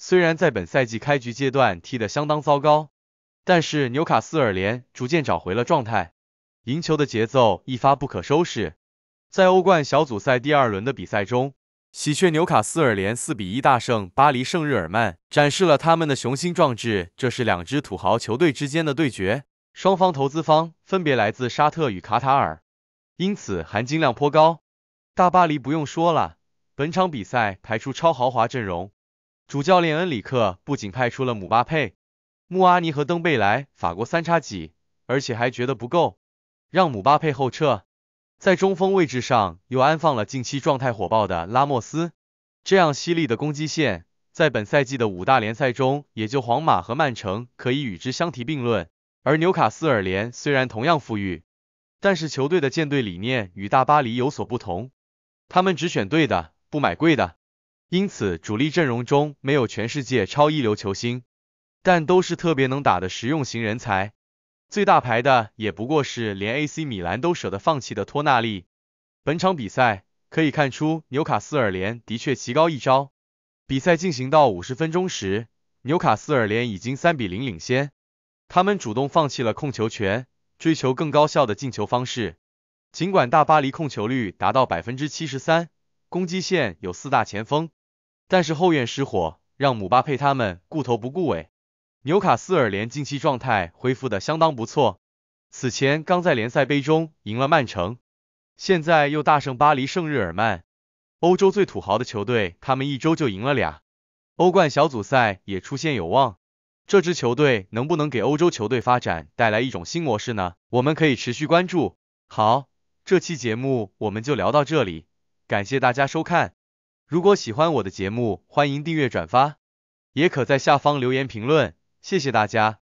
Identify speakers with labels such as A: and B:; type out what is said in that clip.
A: 虽然在本赛季开局阶段踢得相当糟糕，但是纽卡斯尔联逐渐找回了状态，赢球的节奏一发不可收拾。在欧冠小组赛第二轮的比赛中，喜鹊纽卡斯尔联四比一大胜巴黎圣日耳曼，展示了他们的雄心壮志。这是两支土豪球队之间的对决，双方投资方分别来自沙特与卡塔尔，因此含金量颇高。大巴黎不用说了，本场比赛排出超豪华阵容。主教练恩里克不仅派出了姆巴佩、穆阿尼和登贝莱法国三叉戟，而且还觉得不够，让姆巴佩后撤，在中锋位置上又安放了近期状态火爆的拉莫斯。这样犀利的攻击线，在本赛季的五大联赛中，也就皇马和曼城可以与之相提并论。而纽卡斯尔联虽然同样富裕，但是球队的舰队理念与大巴黎有所不同，他们只选对的，不买贵的。因此，主力阵容中没有全世界超一流球星，但都是特别能打的实用型人才。最大牌的也不过是连 AC 米兰都舍得放弃的托纳利。本场比赛可以看出，纽卡斯尔联的确棋高一招。比赛进行到五十分钟时，纽卡斯尔联已经三比零领先，他们主动放弃了控球权，追求更高效的进球方式。尽管大巴黎控球率达到百分之七十三，攻击线有四大前锋。但是后院失火，让姆巴佩他们顾头不顾尾。纽卡斯尔联近期状态恢复的相当不错，此前刚在联赛杯中赢了曼城，现在又大胜巴黎圣日耳曼。欧洲最土豪的球队，他们一周就赢了俩，欧冠小组赛也出现有望。这支球队能不能给欧洲球队发展带来一种新模式呢？我们可以持续关注。好，这期节目我们就聊到这里，感谢大家收看。如果喜欢我的节目，欢迎订阅转发，也可在下方留言评论，谢谢大家。